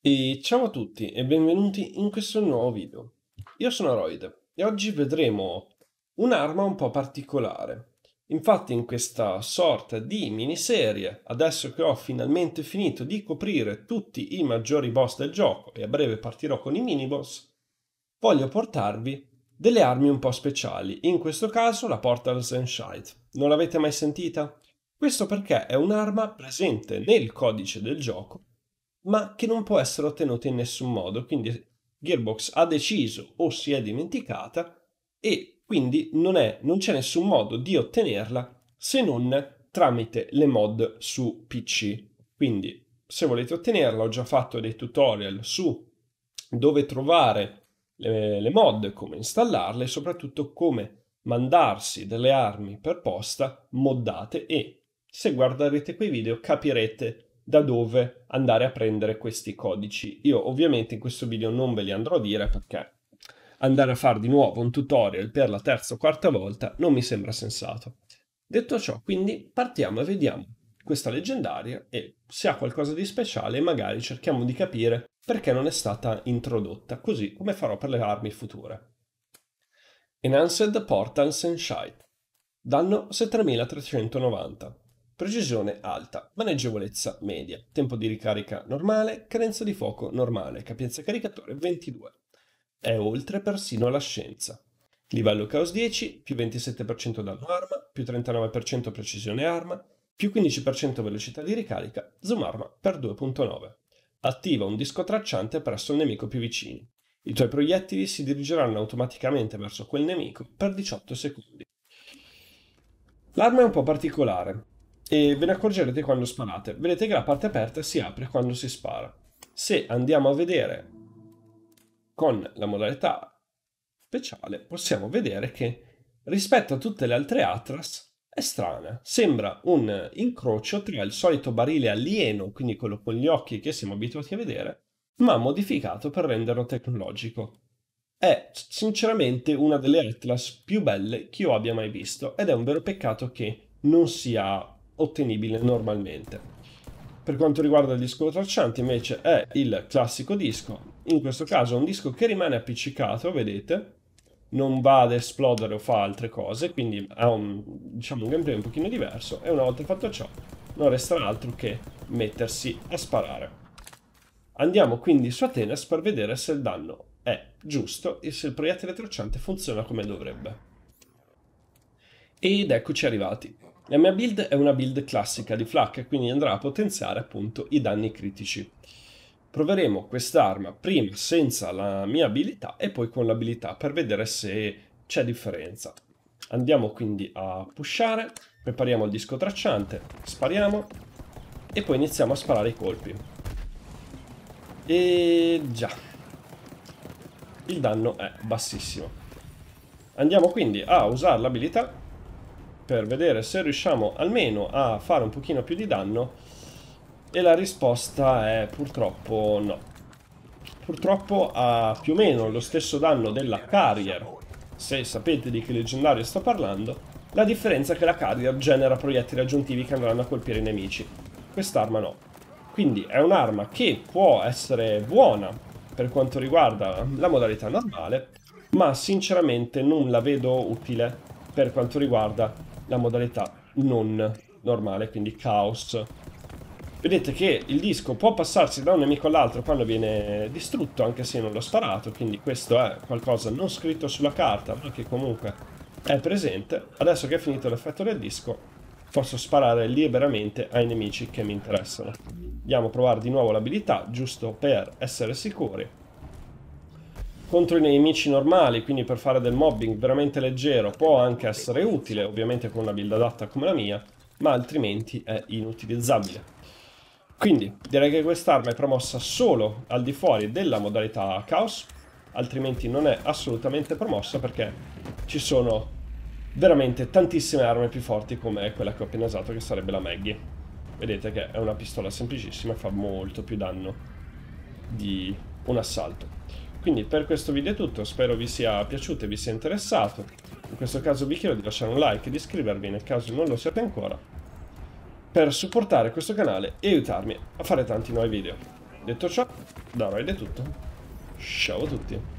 E ciao a tutti e benvenuti in questo nuovo video. Io sono Roid e oggi vedremo un'arma un po' particolare. Infatti in questa sorta di miniserie, adesso che ho finalmente finito di coprire tutti i maggiori boss del gioco e a breve partirò con i miniboss, voglio portarvi delle armi un po' speciali, in questo caso la Portal Zenshite. Non l'avete mai sentita? Questo perché è un'arma presente nel codice del gioco ma che non può essere ottenuta in nessun modo. Quindi Gearbox ha deciso o si è dimenticata e quindi non, è, non c'è nessun modo di ottenerla se non tramite le mod su PC. Quindi se volete ottenerla ho già fatto dei tutorial su dove trovare le, le mod, come installarle e soprattutto come mandarsi delle armi per posta moddate e se guarderete quei video capirete da dove andare a prendere questi codici. Io ovviamente in questo video non ve li andrò a dire perché andare a fare di nuovo un tutorial per la terza o quarta volta non mi sembra sensato. Detto ciò, quindi partiamo e vediamo questa leggendaria e se ha qualcosa di speciale magari cerchiamo di capire perché non è stata introdotta, così come farò per le armi future. Enhanced Portal Senshite. Danno 7390. Precisione alta, maneggevolezza media, tempo di ricarica normale, carenza di fuoco normale, capienza caricatore 22. È oltre persino la scienza. Livello Chaos 10, più 27% danno arma, più 39% precisione arma, più 15% velocità di ricarica, zoom arma per 2.9. Attiva un disco tracciante presso il nemico più vicino. I tuoi proiettili si dirigeranno automaticamente verso quel nemico per 18 secondi. L'arma è un po' particolare, e ve ne accorgerete quando sparate. Vedete che la parte aperta si apre quando si spara. Se andiamo a vedere con la modalità speciale, possiamo vedere che rispetto a tutte le altre Atlas è strana. Sembra un incrocio tra il solito barile alieno, quindi quello con gli occhi che siamo abituati a vedere, ma modificato per renderlo tecnologico. È sinceramente una delle Atlas più belle che io abbia mai visto ed è un vero peccato che non sia ottenibile normalmente. Per quanto riguarda il disco tracciante invece è il classico disco, in questo caso è un disco che rimane appiccicato, vedete, non va ad esplodere o fa altre cose, quindi ha un, diciamo, un gameplay un pochino diverso e una volta fatto ciò non resterà altro che mettersi a sparare. Andiamo quindi su Atenas per vedere se il danno è giusto e se il proiettile tracciante funziona come dovrebbe. Ed eccoci arrivati. La mia build è una build classica di flak, quindi andrà a potenziare appunto i danni critici. Proveremo quest'arma prima senza la mia abilità e poi con l'abilità per vedere se c'è differenza. Andiamo quindi a pushare, prepariamo il disco tracciante, spariamo e poi iniziamo a sparare i colpi. E già, il danno è bassissimo. Andiamo quindi a usare l'abilità per vedere se riusciamo almeno a fare un pochino più di danno e la risposta è purtroppo no. Purtroppo ha più o meno lo stesso danno della Carrier, se sapete di che leggendario sto parlando, la differenza è che la Carrier genera proiettili aggiuntivi che andranno a colpire i nemici. Quest'arma no. Quindi è un'arma che può essere buona per quanto riguarda la modalità normale, ma sinceramente non la vedo utile per quanto riguarda la modalità non normale, quindi caos. Vedete che il disco può passarsi da un nemico all'altro quando viene distrutto, anche se non l'ho sparato, quindi questo è qualcosa non scritto sulla carta, ma che comunque è presente. Adesso che è finito l'effetto del disco, posso sparare liberamente ai nemici che mi interessano. Andiamo a provare di nuovo l'abilità, giusto per essere sicuri contro i nemici normali, quindi per fare del mobbing veramente leggero può anche essere utile, ovviamente con una build adatta come la mia, ma altrimenti è inutilizzabile. Quindi direi che quest'arma è promossa solo al di fuori della modalità Chaos, altrimenti non è assolutamente promossa perché ci sono veramente tantissime armi più forti come quella che ho appena usato che sarebbe la Maggie. Vedete che è una pistola semplicissima e fa molto più danno di un assalto. Quindi per questo video è tutto, spero vi sia piaciuto e vi sia interessato. In questo caso vi chiedo di lasciare un like e di iscrivervi nel caso non lo siate ancora per supportare questo canale e aiutarmi a fare tanti nuovi video. Detto ciò, da ora è tutto. Ciao a tutti!